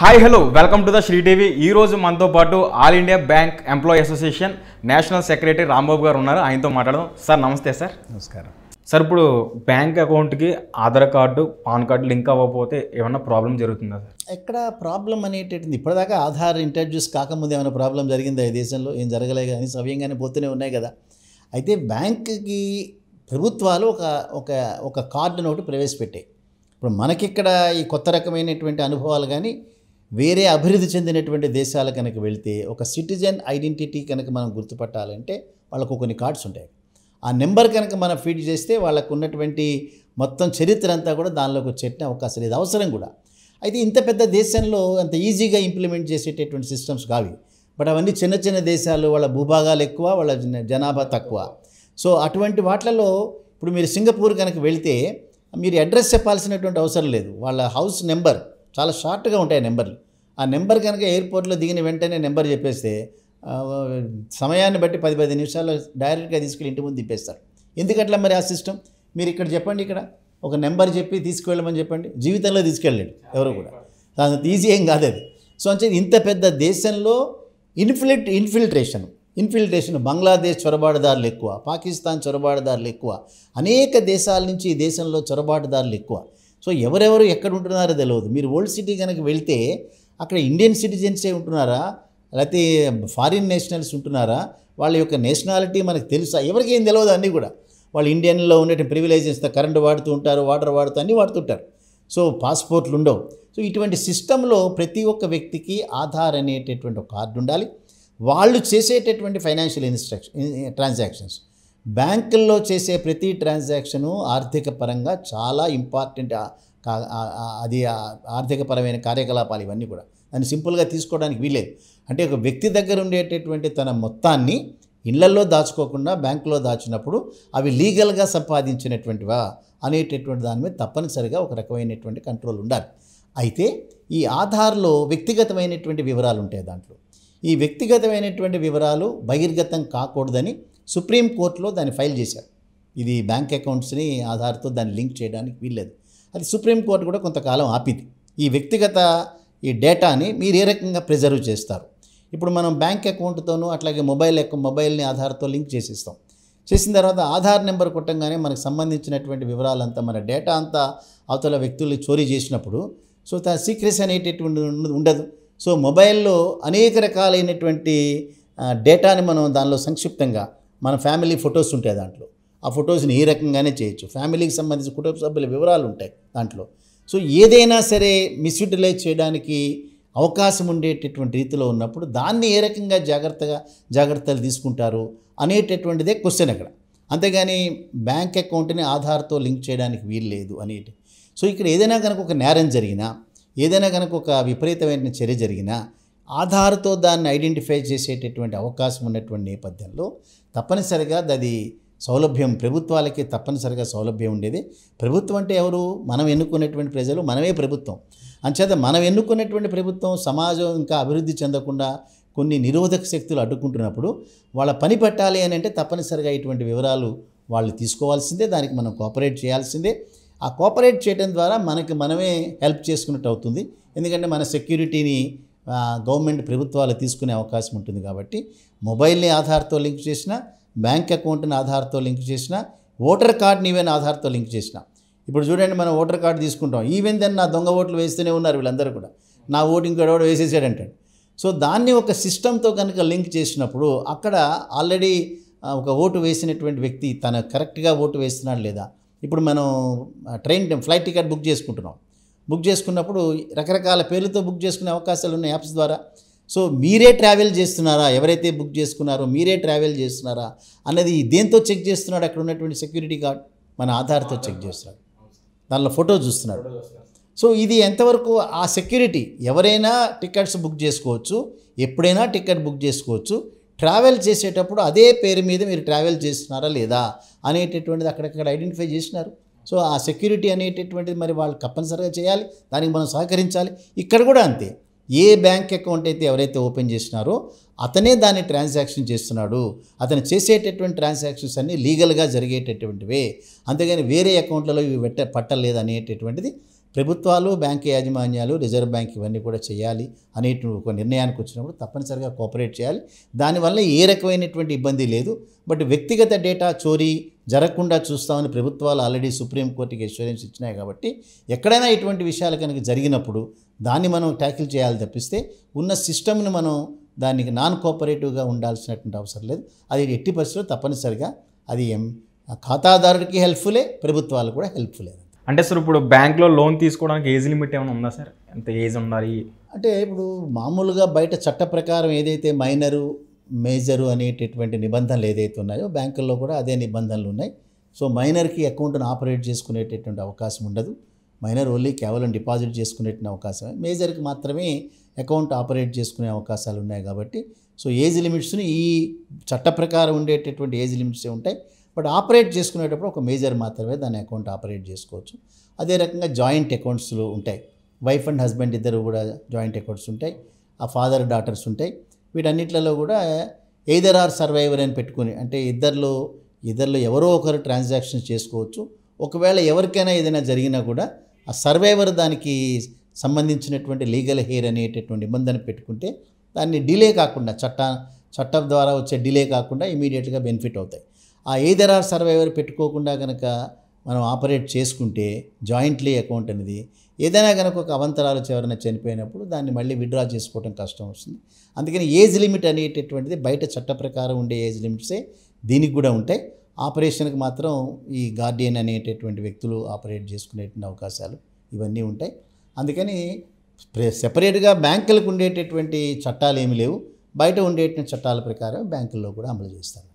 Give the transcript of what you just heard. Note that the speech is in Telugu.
hi hello welcome to the Shri TV ఈరోజు మనతో పాటు all India bank employee association national secretary Rambabu గారు ఉన్నారు ఆయనతో మాట్లాడదాం సార్ నమస్తే సార్ నమస్కారం సార్ ఇప్పుడు బ్యాంక్ అకౌంట్కి Aadhaar card PAN card link అవ్వకపోతే ఏమైనా ప్రాబ్లం జరుగుతుందా సార్ ఎక్కడ ప్రాబ్లం అనేటది ఇప్పటిదాకా ఆధార్ ఇంట్రడ్యూస్ కాకముందు ఏమైనా ప్రాబ్లం జరిగిందా ఈ దేశంలో ఏం జరగలే కానీ సవ్యంగానే పోతూనే ఉన్నాయి కదా అయితే బ్యాంక్కి ప్రభుత్వాలు ఒక ఒక ఒక కార్డును ఒకటి ప్రవేశపెట్టాయి ఇప్పుడు మనకిక్కడ ఈ కొత్త రకమైనటువంటి అనుభవాలు కానీ వేరే అభివృద్ధి చెందినటువంటి దేశాలు కనుక వెళ్తే ఒక సిటిజన్ ఐడెంటిటీ కనుక మనం గుర్తుపట్టాలంటే వాళ్ళకు కొన్ని కార్డ్స్ ఉంటాయి ఆ నెంబర్ కనుక మనం ఫీడ్ చేస్తే వాళ్ళకు ఉన్నటువంటి మొత్తం చరిత్ర అంతా కూడా దానిలోకి వచ్చేట అవకాశం లేదు అవసరం కూడా అయితే ఇంత పెద్ద దేశంలో అంత ఈజీగా ఇంప్లిమెంట్ చేసేటటువంటి సిస్టమ్స్ కావి బట్ అవన్నీ చిన్న చిన్న దేశాలు వాళ్ళ భూభాగాలు ఎక్కువ వాళ్ళ జనాభా తక్కువ సో అటువంటి వాటిలలో ఇప్పుడు మీరు సింగపూర్ కనుక వెళితే మీరు అడ్రస్ చెప్పాల్సినటువంటి అవసరం లేదు వాళ్ళ హౌస్ నెంబర్ చాలా షార్ట్గా ఉంటాయి నెంబర్లు ఆ నెంబర్ కనుక ఎయిర్పోర్ట్లో దిగిన వెంటనే నెంబర్ చెప్పేస్తే సమయాన్ని బట్టి పది పది నిమిషాలు డైరెక్ట్గా తీసుకెళ్ళి ఇంటి ముందు తిప్పేస్తారు ఎందుకట్లా మరి ఆ సిస్టమ్ మీరు ఇక్కడ చెప్పండి ఇక్కడ ఒక నెంబర్ చెప్పి తీసుకువెళ్ళమని చెప్పండి జీవితంలో తీసుకెళ్ళలేడు ఎవరు కూడా దాని ఈజీ ఏం కాదు అది సో అంటే ఇంత పెద్ద దేశంలో ఇన్ఫిల్ట్ ఇన్ఫిల్ట్రేషన్ ఇన్ఫిల్ట్రేషన్ బంగ్లాదేశ్ చొరబాటుదారులు ఎక్కువ పాకిస్తాన్ చొరబాటుదారులు ఎక్కువ అనేక దేశాల నుంచి ఈ దేశంలో చొరబాటుదారులు ఎక్కువ సో ఎవరెవరు ఎక్కడ ఉంటున్నారో తెలియదు మీరు ఓల్డ్ సిటీ కనుక వెళ్తే అక్కడ ఇండియన్ సిటిజన్సే ఉంటున్నారా లేకపోతే ఫారిన్ నేషనల్స్ ఉంటున్నారా వాళ్ళ యొక్క నేషనాలిటీ మనకు తెలుసా ఎవరికి ఏం తెలియదు అన్నీ కూడా వాళ్ళు ఇండియన్లో ఉండే ప్రివిలేజెస్ కరెంటు వాడుతూ ఉంటారు వాటర్ వాడుతూ అన్నీ వాడుతుంటారు సో పాస్పోర్ట్లు ఉండవు సో ఇటువంటి సిస్టంలో ప్రతి ఒక్క వ్యక్తికి ఆధార్ అనేటటువంటి ఒక కార్డు ఉండాలి వాళ్ళు చేసేటటువంటి ఫైనాన్షియల్ ఇన్స్ట్రక్షన్ ట్రాన్సాక్షన్స్ బ్యాంకుల్లో చేసే ప్రతి ట్రాన్సాక్షను ఆర్థిక పరంగా చాలా ఇంపార్టెంట్ అది ఆర్థికపరమైన కార్యకలాపాలు ఇవన్నీ కూడా దాన్ని సింపుల్గా తీసుకోవడానికి వీలేదు అంటే ఒక వ్యక్తి దగ్గర ఉండేటటువంటి తన మొత్తాన్ని ఇళ్లల్లో దాచుకోకుండా బ్యాంకులో దాచినప్పుడు అవి లీగల్గా సంపాదించినటువంటివా అనేటటువంటి దాని మీద తప్పనిసరిగా ఒక రకమైనటువంటి కంట్రోల్ ఉండాలి అయితే ఈ ఆధార్లో వ్యక్తిగతమైనటువంటి వివరాలు ఉంటాయి దాంట్లో ఈ వ్యక్తిగతమైనటువంటి వివరాలు బహిర్గతం కాకూడదని సుప్రీంకోర్టులో దాన్ని ఫైల్ చేశారు ఇది బ్యాంక్ అకౌంట్స్ని ఆధార్తో దాన్ని లింక్ చేయడానికి వీల్లేదు అది సుప్రీంకోర్టు కూడా కొంతకాలం ఆపింది ఈ వ్యక్తిగత ఈ డేటాని మీరు ఏ రకంగా ప్రిజర్వ్ చేస్తారు ఇప్పుడు మనం బ్యాంక్ అకౌంట్తోనూ అట్లాగే మొబైల్ యొక్క మొబైల్ని ఆధార్తో లింక్ చేసిస్తాం చేసిన తర్వాత ఆధార్ నెంబర్ కొట్టంగానే మనకు సంబంధించినటువంటి వివరాలంతా మన డేటా అంతా అవతల వ్యక్తులు చోరీ చేసినప్పుడు సో తన సీక్రెసీ అనేటటువంటి ఉండదు సో మొబైల్లో అనేక రకాలైనటువంటి డేటాని మనం దానిలో సంక్షిప్తంగా మన ఫ్యామిలీ ఫొటోస్ ఉంటాయి దాంట్లో ఆ ఫొటోస్ని ఏ రకంగానే చేయొచ్చు ఫ్యామిలీకి సంబంధించిన కుటుంబ సభ్యుల వివరాలు ఉంటాయి దాంట్లో సో ఏదైనా సరే మిస్యూటిలైజ్ చేయడానికి అవకాశం ఉండేటటువంటి రీతిలో ఉన్నప్పుడు దాన్ని ఏ రకంగా జాగ్రత్తగా జాగ్రత్తలు తీసుకుంటారు అనేటటువంటిదే క్వశ్చన్ అక్కడ అంతేగాని బ్యాంక్ అకౌంట్ని ఆధార్తో లింక్ చేయడానికి వీలు లేదు అనేటి సో ఇక్కడ ఏదైనా కనుక ఒక నేరం జరిగినా ఏదైనా కనుక ఒక విపరీతమైన చర్య జరిగినా ఆధార్తో దాన్ని ఐడెంటిఫై చేసేటటువంటి అవకాశం ఉన్నటువంటి నేపథ్యంలో తప్పనిసరిగా అది సౌలభ్యం ప్రభుత్వాలకి తప్పనిసరిగా సౌలభ్యం ఉండేది ప్రభుత్వం అంటే ఎవరు మనం ఎన్నుకునేటువంటి ప్రజలు మనమే ప్రభుత్వం అంచేత మనం ఎన్నుకునేటువంటి ప్రభుత్వం సమాజం ఇంకా అభివృద్ధి చెందకుండా కొన్ని నిరోధక శక్తులు అడ్డుకుంటున్నప్పుడు వాళ్ళ పని పట్టాలి అని అంటే తప్పనిసరిగా ఇటువంటి వివరాలు వాళ్ళు తీసుకోవాల్సిందే దానికి మనం కోఆపరేట్ చేయాల్సిందే ఆ కోఆపరేట్ చేయడం ద్వారా మనకి మనమే హెల్ప్ చేసుకున్నట్టు అవుతుంది ఎందుకంటే మన సెక్యూరిటీని గవర్నమెంట్ ప్రభుత్వాలు తీసుకునే అవకాశం ఉంటుంది కాబట్టి మొబైల్ని ఆధార్తో లింక్ చేసిన బ్యాంక్ అకౌంట్ని ఆధార్తో లింక్ చేసిన ఓటర్ కార్డ్ని ఈవెన్ ఆధార్తో లింక్ చేసిన ఇప్పుడు చూడండి మనం ఓటర్ కార్డు తీసుకుంటాం ఈవెన్ దెన్ నా దొంగ ఓట్లు వేస్తూనే ఉన్నారు వీళ్ళందరూ కూడా నా ఓటు కూడా వేసేసాడంటాడు సో దాన్ని ఒక సిస్టమ్తో కనుక లింక్ చేసినప్పుడు అక్కడ ఆల్రెడీ ఒక ఓటు వేసినటువంటి వ్యక్తి తన కరెక్ట్గా ఓటు వేస్తున్నాడు లేదా ఇప్పుడు మనం ట్రైన్ ఫ్లైట్ టికెట్ బుక్ చేసుకుంటున్నాం బుక్ చేసుకున్నప్పుడు రకరకాల పేర్లతో బుక్ చేసుకునే అవకాశాలు ఉన్నాయి యాప్స్ ద్వారా సో మీరే ట్రావెల్ చేస్తున్నారా ఎవరైతే బుక్ చేసుకున్నారో మీరే ట్రావెల్ చేస్తున్నారా అన్నది దేంతో చెక్ చేస్తున్నాడు అక్కడ ఉన్నటువంటి సెక్యూరిటీ గార్డ్ మన ఆధార్తో చెక్ చేస్తున్నాడు దానిలో ఫోటో చూస్తున్నాడు సో ఇది ఎంతవరకు ఆ సెక్యూరిటీ ఎవరైనా టికెట్స్ బుక్ చేసుకోవచ్చు ఎప్పుడైనా టికెట్ బుక్ చేసుకోవచ్చు ట్రావెల్ చేసేటప్పుడు అదే పేరు మీద మీరు ట్రావెల్ చేస్తున్నారా లేదా అనేటటువంటిది అక్కడక్కడ ఐడెంటిఫై చేసినారు సో ఆ సెక్యూరిటీ అనేటటువంటిది మరి వాళ్ళు తప్పనిసరిగా చేయాలి దానికి మనం సహకరించాలి ఇక్కడ కూడా అంతే ఏ బ్యాంక్ అకౌంట్ అయితే ఎవరైతే ఓపెన్ చేసినారో అతనే దాన్ని ట్రాన్సాక్షన్ చేస్తున్నాడు అతను చేసేటటువంటి ట్రాన్సాక్షన్స్ అన్నీ లీగల్గా జరిగేటటువంటివే అంతేగాని వేరే అకౌంట్లలో ఇవి పెట్ట పట్టలేదు అనేటటువంటిది ప్రభుత్వాలు బ్యాంక్ యాజమాన్యాలు రిజర్వ్ బ్యాంక్ ఇవన్నీ కూడా చేయాలి అనే ఒక నిర్ణయానికి వచ్చినప్పుడు తప్పనిసరిగా కోఆపరేట్ చేయాలి దానివల్ల ఏ రకమైనటువంటి ఇబ్బంది లేదు బట్ వ్యక్తిగత డేటా చోరీ జరగకుండా చూస్తామని ప్రభుత్వాలు ఆల్రెడీ సుప్రీంకోర్టుకి ఎష్యూరెన్స్ ఇచ్చినాయి కాబట్టి ఎక్కడైనా ఇటువంటి విషయాలు కనుక జరిగినప్పుడు దాన్ని మనం ట్యాకిల్ చేయాలి తప్పిస్తే ఉన్న సిస్టమ్ని మనం దానికి నాన్ కోఆపరేటివ్గా ఉండాల్సినటువంటి అవసరం లేదు అది ఎట్టి పరిస్థితుల్లో తప్పనిసరిగా అది ఖాతాదారుడికి హెల్ప్ఫులే ప్రభుత్వాలు కూడా హెల్ప్ఫులే అంటే సార్ ఇప్పుడు బ్యాంక్లో లోన్ తీసుకోవడానికి ఏజ్ లిమిట్ ఏమైనా ఉందా సార్ ఎంత ఏజ్ ఉండాలి అంటే ఇప్పుడు మామూలుగా బయట చట్ట ప్రకారం ఏదైతే మైనరు మేజరు అనేటటువంటి నిబంధనలు ఏదైతే ఉన్నాయో బ్యాంకుల్లో కూడా అదే నిబంధనలు ఉన్నాయి సో మైనర్కి అకౌంట్ను ఆపరేట్ చేసుకునేటటువంటి అవకాశం ఉండదు మైనర్ ఓన్లీ కేవలం డిపాజిట్ చేసుకునేట అవకాశమే మేజర్కి మాత్రమే అకౌంట్ ఆపరేట్ చేసుకునే అవకాశాలు ఉన్నాయి కాబట్టి సో ఏజ్ లిమిట్స్ని ఈ చట్ట ప్రకారం ఉండేటటువంటి ఏజ్ లిమిట్సే ఉంటాయి బట్ ఆపరేట్ చేసుకునేటప్పుడు ఒక మేజర్ మాత్రమే దాని అకౌంట్ ఆపరేట్ చేసుకోవచ్చు అదే రకంగా జాయింట్ అకౌంట్స్లో ఉంటాయి వైఫ్ అండ్ హస్బెండ్ ఇద్దరు కూడా జాయింట్ అకౌంట్స్ ఉంటాయి ఆ ఫాదర్ డాటర్స్ ఉంటాయి వీటన్నిటిలో కూడా ఎయిదర్ ఆర్ సర్వైవర్ అని పెట్టుకుని అంటే ఇద్దరిలో ఇద్దరిలో ఎవరో ఒకరు ట్రాన్సాక్షన్స్ చేసుకోవచ్చు ఒకవేళ ఎవరికైనా ఏదైనా జరిగినా కూడా ఆ సర్వైవర్ దానికి సంబంధించినటువంటి లీగల్ హెయిర్ అనేటటువంటి నిబంధన పెట్టుకుంటే దాన్ని డిలే కాకుండా చట్ట చట్టం ద్వారా వచ్చే డిలే కాకుండా ఇమీడియట్గా బెనిఫిట్ అవుతాయి ఆ ఏదర్ ఆర్ సర్వైవర్ పెట్టుకోకుండా కనుక మనం ఆపరేట్ చేసుకుంటే జాయింట్లీ అకౌంట్ అనేది ఏదైనా కనుక ఒక అవంతరాలు చివరన చనిపోయినప్పుడు దాన్ని మళ్ళీ విడ్రా చేసుకోవడం కష్టం వస్తుంది అందుకని ఏజ్ లిమిట్ అనేటటువంటిది బయట చట్ట ప్రకారం ఉండే ఏజ్ లిమిట్సే దీనికి కూడా ఉంటాయి ఆపరేషన్కి మాత్రం ఈ గార్డియన్ అనేటటువంటి వ్యక్తులు ఆపరేట్ చేసుకునేటువంటి అవకాశాలు ఇవన్నీ ఉంటాయి అందుకని సెపరేట్గా బ్యాంకులకు ఉండేటటువంటి చట్టాలు ఏమి లేవు బయట ఉండేటువంటి చట్టాల ప్రకారం బ్యాంకుల్లో కూడా అమలు చేస్తారు